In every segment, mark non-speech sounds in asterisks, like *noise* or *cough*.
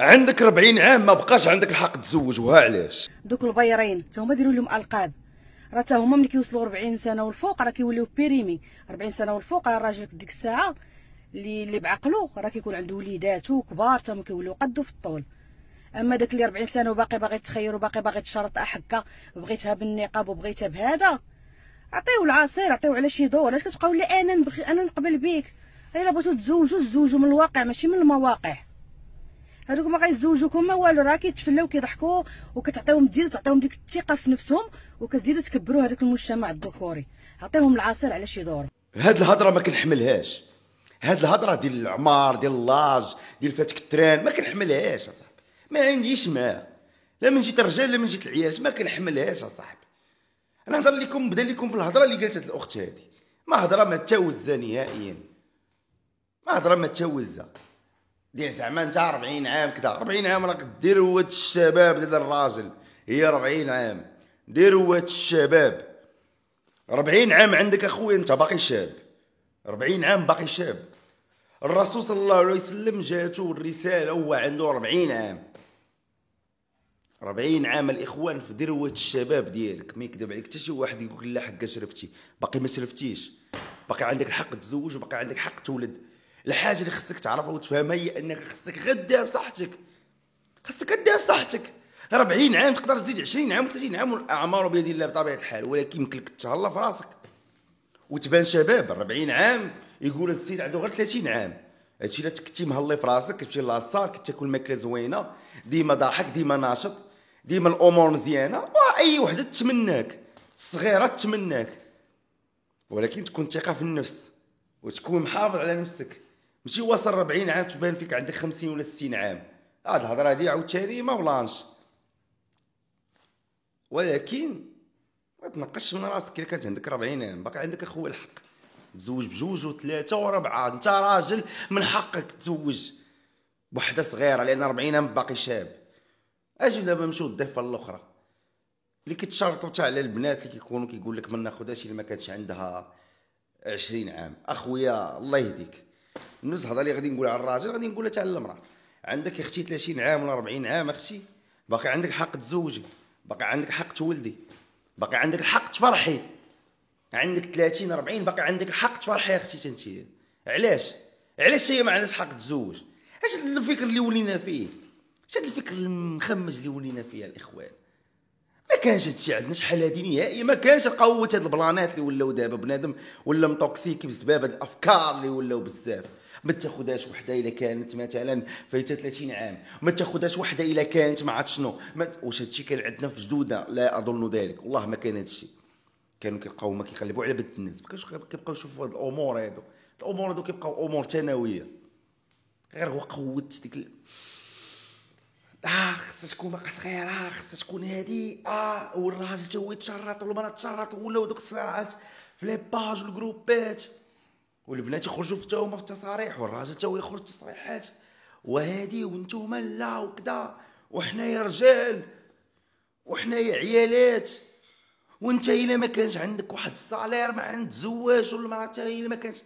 عندك 40 عام ما بقاش عندك الحق تزوج وها علاش دوك البيرين حتى هما ديروا لهم القاب راه حتى هما ملي كيوصلوا 40 سنه والفوق راه كيوليو بيريمي 40 سنه والفوق راه الراجل ديك الساعه اللي اللي بعقلو راه كيكون عنده وليداتو كبار تما كيوليو قدو في الطول اما داك اللي 40 سنه وباقي باغي تخير وباقي باغي تشرط هكا بغيتها بالنقاب وبغيتها بهذا عطيو العصير عطيو على شي دور علاش كتبقاو لي انا نبغي انا نقبل بيك الا بغيتو تزوجو تزوجو من الواقع ماشي من المواقع هذوك ما غيتزوجوكم ما والو راه كيتفلاو كيضحكوا وكتعطيوهم ديروا تعطيهم ديك الثقه في نفسهم وكتزيدوا تكبروا هذاك المجتمع الذكوري عطيهم العصير على شي دور هاد الهضره ما كنحملهاش هاد الهضره ديال العمار ديال اللاج ديال فاتك التران ما كنحملهاش اصاحبي ما عنديش معاها لا من جيت الرجال لا من جيت العيال ما كنحملهاش اصاحبي انا نهضر لكم بدا لكم في الهضره اللي قالتها الاخت هذه ما هضره ما تاوزه نهائيا ما هضره ما تاوزه دير زعما انت 40 عام كذا 40 عام راك دير هوات الشباب ديال الراجل هي 40 عام دير هوات الشباب 40 عام عندك اخويا انت باقي شاب 40 عام باقي شاب الرسول صلى الله عليه وسلم جاتو الرساله هو عنده 40 عام 40 عام الاخوان في دروه الشباب ديالك ما يكذب عليك حتى شي واحد يقول لا حق شرفتي باقي ما شرفتيش باقي عندك الحق تزوج وباقي عندك حق تولد الحاجه اللي خصك تعرفها وتفهمها هي انك خصك غدا بصحتك خصك غدا بصحتك 40 عام تقدر تزيد 20 عام 30 عام والاعمار بيد الله بطبيعه الحال ولكن يمكن لك تتهلا في راسك وتبان شباب 40 عام يقول السيد عنده غير 30 عام هادشي الا كنتي مهلي في راسك كتمشي لاصال كتاكل ماكله زوينه ديما ضاحك ديما ناشط ديما الامور مزيانه واي وحده تتمناك الصغيره تتمناك ولكن تكون ثقه في النفس وتكون محافظ على نفسك ماشي واصل 40 عام تبان فيك عندك 50 ولا 60 عام هاد الهضره هادي عاوتاني ما بلانش ولكن ما تنقش من راسك الا كانت عندك 40 عام باقي عندك اخويا الحق تزوج بجوج وثلاثه وربعه انت راجل من حقك تزوج بوحده صغيره لان 40 عام باقي شاب اجي دابا نمشيو الضفه الاخرى اللي كتشرطو تاع على البنات اللي كيكونوا كيقول لك ما ناخذهاش اللي ما كانتش عندها 20 عام اخويا الله يهديك النز هذا اللي غادي نقول على الراجل غادي نقولها حتى على المراه عندك اختي 30 عام ولا 40 عام اختي باقي عندك حق تزوجي باقي عندك حق تولدي باقي عندك الحق تفرحي عندك 30 40 باقي عندك الحق تفرحي اختي انت علاش علاش هي ما عندهاش حق تزوج اش الفكر اللي ولينا فيه اش هذا الفكر المخمج اللي ولينا فيه الاخوان ما كانش هادشي عندنا شحال هادي نهائي ما كانش قوه هاد البلانات اللي ولاو دابا بنادم ولا مطوكسيكي بسبب هاد الافكار اللي ولاو بزاف ما تاخذهاش وحده الا كانت مثلا فايته 30 عام ما تاخذهاش وحده الا كانت ما عرفت شنو واش هادشي كان عندنا في جدودنا لا اظن ذلك والله ما كان هادشي كانوا كيبقاو ما كيقلبوا على بنت الناس كيبقاو يشوفوا هاد الامور هادو الامور هادو كيبقاو امور ثانويه غير هو قوت ديك ال... اه خصها تكون باقا صغيره خصها تكون هادي اه والراجل تا هو يتشرط والمراه تشرط ولاو دوك الصراعات في لي باج والجروبات والبنات يخرجوا حتى هما في التصاريح والراجل حتى هو يخرج تصريحات وهادي وانتوما لا وكذا يا رجال يا عيالات وانت الا ما كانش عندك واحد الصالير ما عند زواج ولا تا الا ما كانش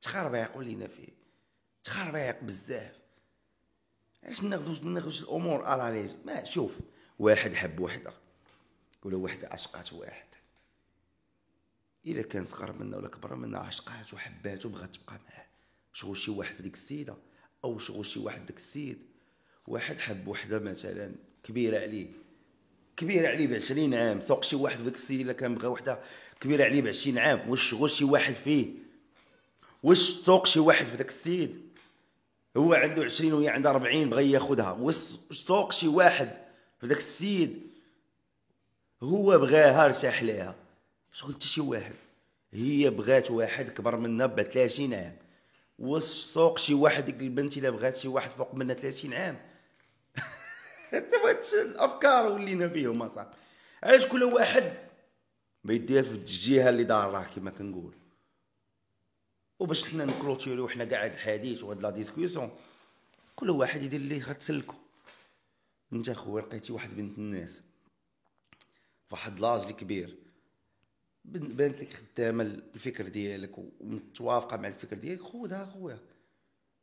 تخربيق ولينا فيه تخربيق بزاف علاش ناخذو ناخذوش الامور على ما شوف واحد حب وحده ولا وحده عشقات واحد الا كان صغر منا ولا كبر منا عشقات وحبات بغات تبقى معاه شغل شي واحد ديك السيده او شغل شي واحد داك السيد واحد حب وحده مثلا كبيره عليه كبيره عليه ب 20 عام سوق شي واحد في ديك السيد الا كان بغى وحده كبيره عليه ب 20 عام واش شغل شي واحد فيه واش سوق شي واحد في داك السيد هو عنده 20 وهي عندها 40 بغى ياخذها واش سوق شي واحد في داك السيد هو بغاها ارتاح ليها شغل حتى شي واحد هي بغات واحد كبر منها ب 30 عام والسوق شي واحد ديك البنت الا بغات شي واحد فوق منها 30 عام *laughs* الافكار ولينا فيهم اصاحبي علاش كل واحد ما يديها في الجهه اللي دار راه كما كنقول وباش حنا نكلوتيريو حنا كاع هاد الحديث وهاد لا ديسكوسيون كل واحد يدير اللي غتسلكو انت خويا لقيتي واحد بنت الناس فواحد لاج كبير بانت لك خدامه الفكر ديالك ومتوافقه مع الفكر ديالك خودها خويا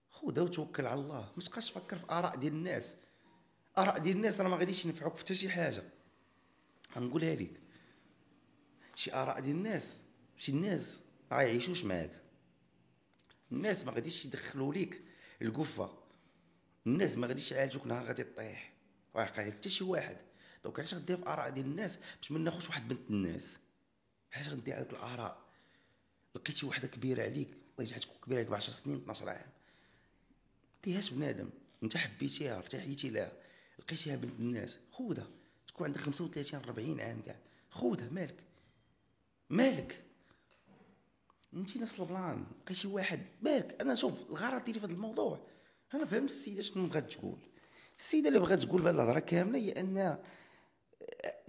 خودها وتوكل على الله ما تبقاش تفكر في اراء ديال الناس اراء ديال الناس راه ما غاديش ينفعوك في حتى شي حاجه غنقولها لك شي اراء ديال الناس شي الناس ما يعيشوش معاك الناس ما غاديش يدخلوا ليك القفه الناس ما غاديش يعالجوك نهار غادي تطيح ويقع لك حتى شي واحد دونك علاش غدير في اراء ديال الناس باش ما ناخذش واحد بنت الناس علاش غندي عليك الاراء لقيتي وحده كبيره عليك الله يجعل تكون كبيره عليك ب 10 سنين 12 عام ديهاش بنادم انت حبيتيها ارتحيتي لها لقيتيها بنت الناس خودها تكون عندك 35 40 عام كاع خودها مالك مالك انت نفس البلان لقيتي واحد مالك انا شوف الغرض ديالي في هذا الموضوع انا فهمت السيده شنو بغات تقول السيده اللي بغات تقول بهذه الهضره كامله هي ان آه،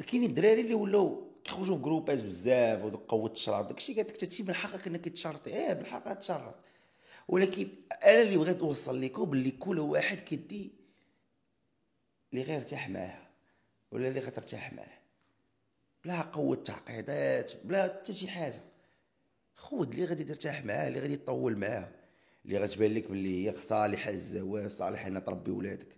كاينين الدراري اللي ولاو كيخرجوا جروبات بزاف ودوك قوه الشرط داكشي قالت لك تاتي من حقك انك تشرطي ايه من حقك تشرط ولكن انا اللي بغيت نوصل لكم باللي كل واحد كيدي اللي غير ارتاح معاها ولا اللي غترتاح معاه بلا قوه تعقيدات بلا حتى شي حاجه خود اللي غادي ترتاح معاه اللي غادي تطول معاه اللي غتبان لك باللي هي صالحه الزواج صالحه انها تربي ولادك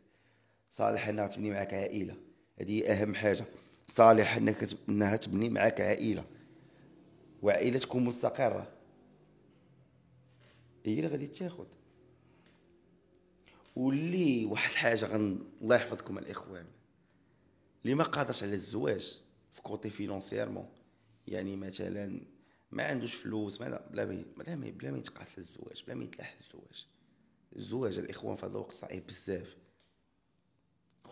صالحه انها تبني معاك عائله هذه اهم حاجه صالح انك انها تبني معك عائله وعائله تكون مستقره هي اللي غادي تاخذ واللي واحد الحاجه غن الله يحفظكم الاخوان اللي ما قادرش على الزواج في كوتي فينونسيرمون يعني مثلا ما عندوش فلوس ما بلا ما بلا ما بلا ما يتقاتل الزواج بلا ما يتلاح الزواج الزواج الاخوان في هذا الوقت صعيب بزاف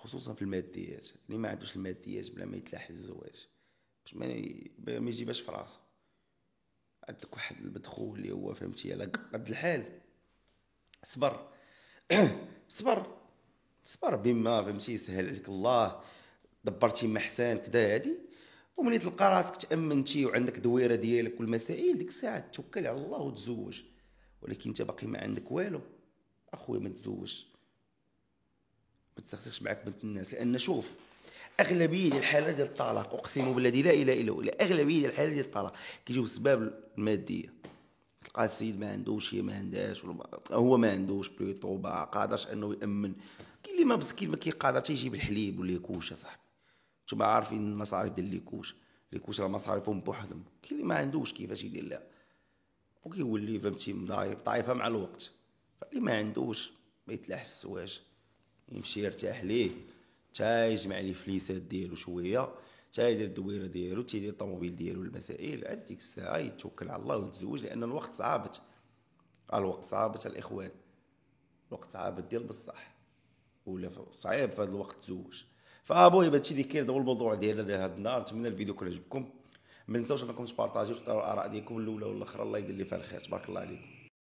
خصوصا في الماديات اللي ما عندوش الماديات بلا ما يتلاحي الزواج باش ما ما يجيبهاش في راسه عندك واحد المدخول اللي هو فهمتي على قد الحال صبر *clears throat* صبر صبر بما فهمتي يسهل عليك الله دبرتي محسن كدا هادي وملي تلقى راسك تامنتي وعندك دويره ديالك والمسائل ديك الساعه توكل على الله وتزوج ولكن انت باقي ما عندك والو اخويا ما تزوجش ما تسخسخش معاك بنت الناس لان شوف اغلبيه ديال الحالات ديال الطلاق اقسم بالذي لا اله الا هو اغلبيه ديال الحالات ديال الطلاق كيجيو بسبب الماديه تلقى السيد ما عندوش هي ما عندهاش هو ما عندوش بلوتو ما قادرش انه يامن كاين اللي ما مسكين ما كيقادر تيجيب الحليب والليكوش صاحبي نتوما عارفين المصاريف ديال الليكوش الليكوش راه مصاريفهم بوحدهم كاين اللي ما عندوش كيفاش يدير لها وكيولي فهمتي مضايب طايفه مع الوقت اللي ما عندوش ما يتلاحسواش يمشي يرتاح ليه تا يجمع لي فليسات ديالو شويه تا يدير الدويره ديالو تا يدير الطوموبيل ديالو المسائل عاد ديك الساعه يتوكل على الله ويتزوج لان الوقت صعابت الوقت صعابت الاخوان الوقت صعابت ديال بصح ولا صعيب في هذا الوقت تزوج فابو هادشي شي كاين هو الموضوع ديالنا هاد النهار نتمنى الفيديو يكون عجبكم ما تنساوش انكم تبارطاجيو تطلعوا الاراء ديالكم الاولى والاخرى الله يدير لي فيها الخير تبارك الله عليكم